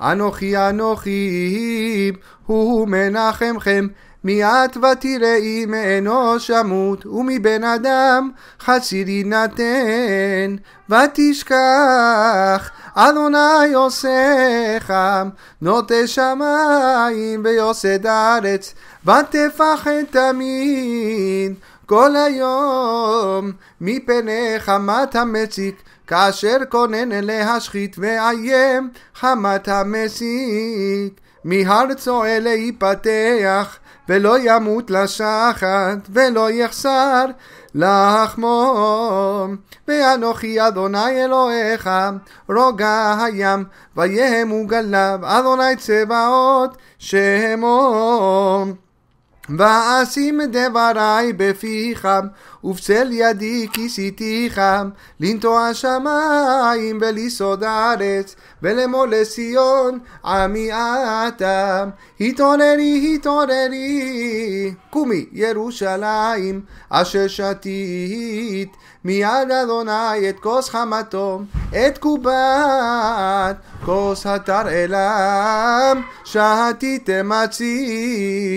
אנוכי אנוכי הוא מנחמכם מיד ותראי מאנוש אמות ומבן אדם חסיד יינתן ותשכח אדוני עושך נוטה שמיים ויוסד ארץ ותפחד תמיד כל היום מפניך מה אתה מציק כאשר כונן להשחית ואיים, חמת המסיק. מהרצו אלה ייפתח, ולא ימות לשחת, ולא יחסר לחמום. ואנוכי אדוני אלוהיך, רוגע הים, ויהמו גליו, אדוני צבאות, שמו. ואשים דברי בפיך, ובצל ידי כיסיתיך, לנטוע שמיים ולסעוד הארץ, ולמול לציון עמי אתה. התעוררי, התעוררי, קומי ירושלים, אשר שתית, מיד אדוני את כוס חמתו, את קובת כוס התרעלם, שתיתם עצי.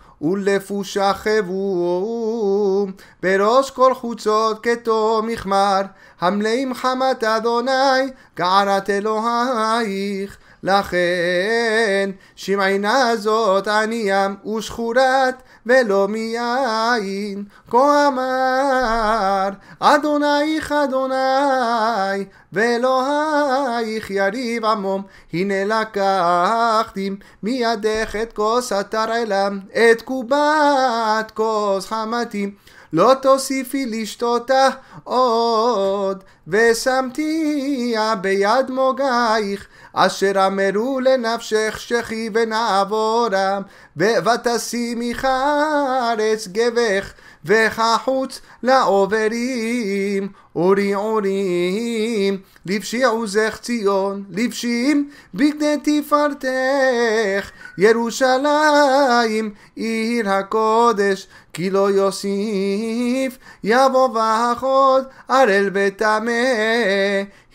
ולפושה חבום, בראש כל חוצות כתום מכמר, המלאים חמת אדוני, גערת אלוהיך. לכן שמעינה זאת עניים ושחורת ולא מיין. כה אמר אדונייך אדוני ואלוהיך יריב עמום, הנה לקחתי מידך את כוס עטר אלם, את קובת כוס חמתי. לא תוסיפי לשתותה עוד, ושמתיה ביד מוגייך, אשר אמרו לנפשך שכי ונעבורם, ותשימי חרץ גבך, וכחוץ לעוברים. אורי עורים, לבשי עוזך ציון, לבשים בגדי תפארתך, ירושלים עיר הקודש, כי לא יוסיף, יבוא והחוד, ערל וטמא,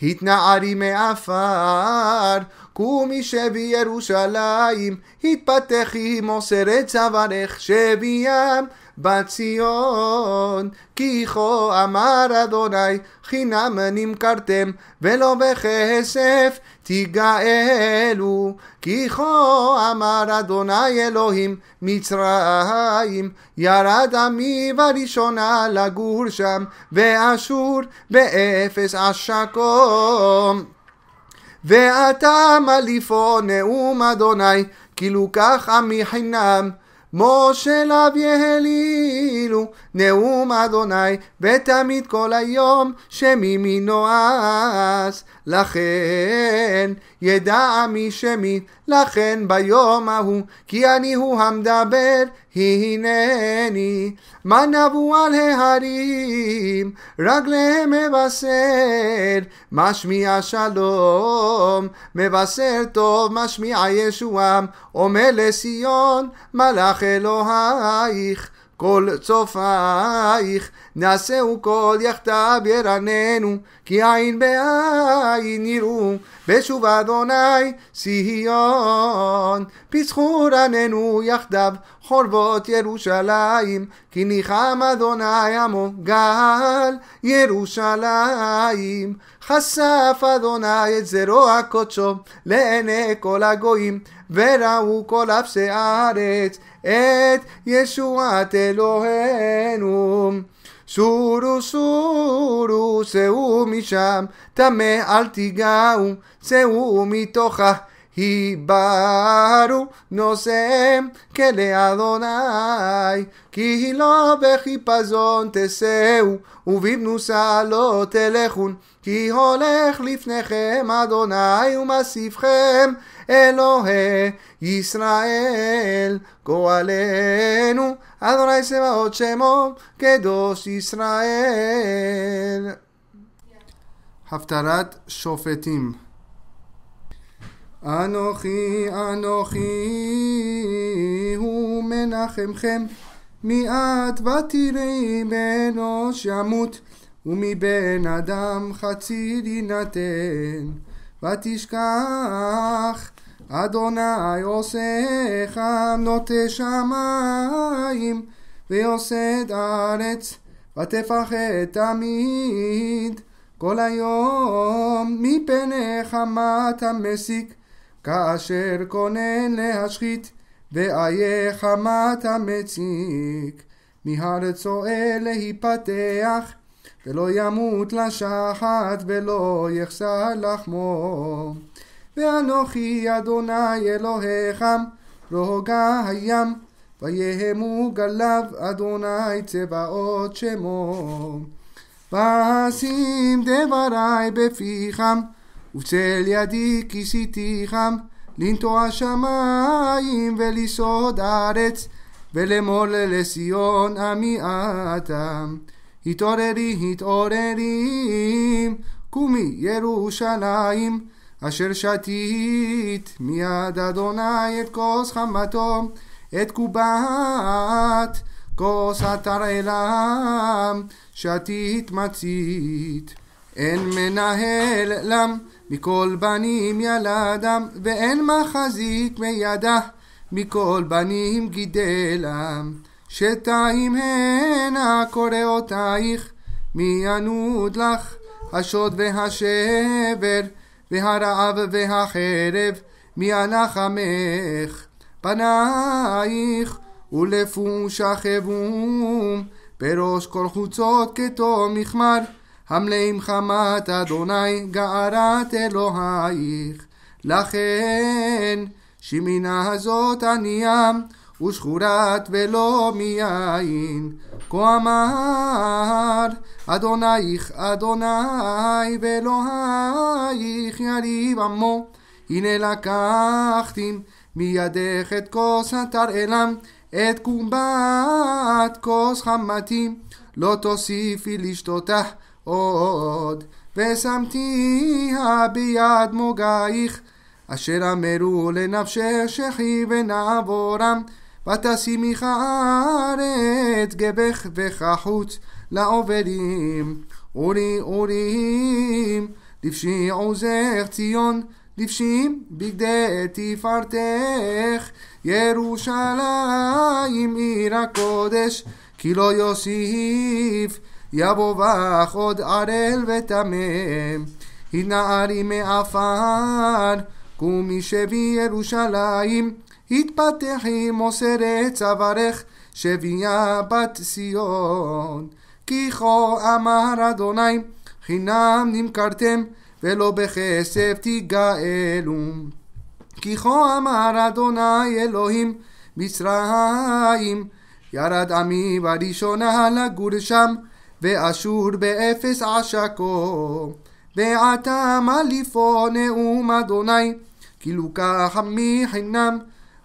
התנערי מעפר, קומי שבי ירושלים, התפתחי מוסרת צווארך שבי ים. בציון, כי כה אמר אדוני, חינם נמכרתם, ולא בכסף תיגאלו, כי כה אמר אדוני אלוהים, מצרים, ירד עמי בראשונה לגור שם, ואשור באפס עשקום. ואתה מליפו נאום אדוני, כי לוקח עמי חינם. משה לב יהלילו, נאום אדוני, ותמיד כל היום שמימינו אז. לכן ידע מי שמי, לכן ביום ההוא, כי אני הוא המדבר הנני, מה נבו על ההרים, רגליהם מבשר, משמיע שלום, מבשר טוב, משמיע ישועם, אומר לציון, מלאך אלוהיך. כל צופייך, נעשהו כל יחדיו ירננו, כי עין בעין יראו בשוב אדוני ציון, פסחו רננו יחדיו חורבות ירושלים, כי ניחם אדוני עמו גל ירושלים. חשף אדוני את זרוע קודשו לעיני כל הגויים, וראו כל אפסי הארץ את ישועת אלוהינו. סורו סורו, שאו משם, טמא אל תיגעו, שאו מתוכה. Y baru no sé que le Adonai, כי לא בחיפזון תסעו, ובבנוסה לא תלכון, כי הולך לפניכם אדוני ומסיפכם אלוהי ישראל. גואלנו, אדוני צבאות שמו, קדוש ישראל. הפטרת שופטים אנוכי אנוכי הוא מנחמכם מעט ותראי באנוש ימות ומבן אדם חצי יינתן ותשכח אדוני עושך נוטה שמיים ויוסד ארץ ותפחד תמיד כל היום מפניך מה אתה מסיק כאשר כונן להשחית, ואיה חמת המציק, מהר אלה להיפתח, ולא ימות לשחת, ולא יחסר לחמו. ואנוכי אדוני אלוהיך, רוגע הים, ויהמו גליו אדוני צבאות שמו. ואשים דברי בפיך, ובצל ידי כיסיתי חם, לנטוע שמיים ולסעוד ארץ, ולמול לסיון עמי אתם. התעוררי, התעוררי, קומי ירושלים, אשר שתית מיד אדוני את כוס חמתו, את קובעת כוס התרעלם, שתית מצית. אין מנהל לם מכל בנים ילדם, ואין מחזיק מידה, מכל בנים גידלם. שתיים הנה קורא אותייך, מי ינוד לך השוד והשבר, והרעב והחרב, מי הנחמך, פנייך ולפוש החבום, בראש כל חוצות כתום מכמר. המלאים חמת אדוני גערת אלוהיך. לכן שמינה הזאת ענייה ושחורת ולא מיין. כה אמר אדונייך אדוני ואלוהיך יריב עמו. הנה לקחתי מידך את כוס התרעלם, את קומבת כוס חמתי, לא תוסיפי לשתותה עוד, ושמתיה ביד מוגייך, אשר אמרו לנפשך שחי ונעבורם, ותשימיך ארץ גבך וכחוץ לעוברים. אורי אורים, לבשי עוזך ציון, לבשי בגדי תפארתך, ירושלים עיר הקודש, כי לא יוסיף יבוא בך עוד ערל ותמם, הנערי מעפר, קומי שבי ירושלים, התפתחי מוסרת צווארך, שביה בת ציון. כי כה אמר אדוני, חינם נמכרתם, ולא בכסף תיגאלו. כי כה אמר אדוני אלוהים, מצרים, ירד עמי בראשונה לגור שם, ואשור באפס עשקו, ועתה מליפו נאום אדוני, כי לוקח עמי חינם,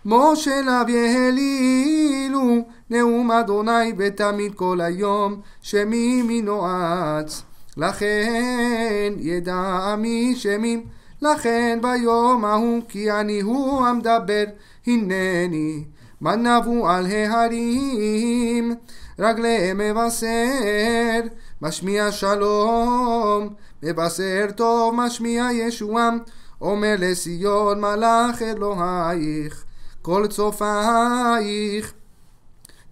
משה העלילו נאום אדוני ותמיד כל היום, שמימינו אץ. לכן ידע עמי שמים, לכן ביום ההוא, כי אני הוא המדבר, הנני, מנבו על ההרים. רגליהם מבשר, משמיע שלום, מבשר טוב משמיע ישועם, אומר לסיון מלאך אלוהיך, כל צופייך.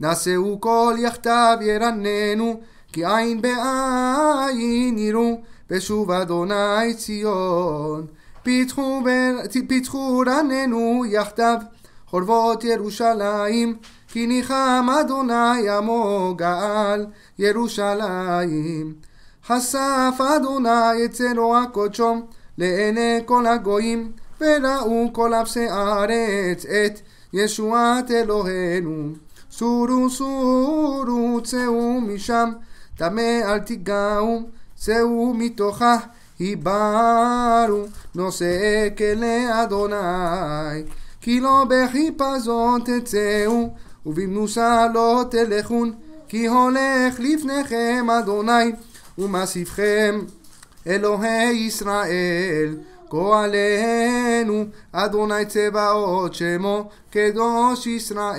נשאו כל יחדיו ירננו, כי עין בעין יראו, ושוב אדוני ציון. פיתחו, פיתחו רננו יחדיו, חורבות ירושלים. כי ניחם אדוני עמו גאל ירושלים. חשף אדוני את צלו קודשו לעיני כל הגויים, וראו כל אפסי הארץ את ישועת אלוהינו. סורו סורו צאו משם, טמא אל תיגעו, צאו מתוכה, היברו, נושא אדוני. כי לא בחיפזון תצאו ובמנוסה לא תלכון, כי הולך לפניכם אדוני, ומאסיפכם אלוהי ישראל. כה עלינו אדוני צבאות שמו קדוש ישראל.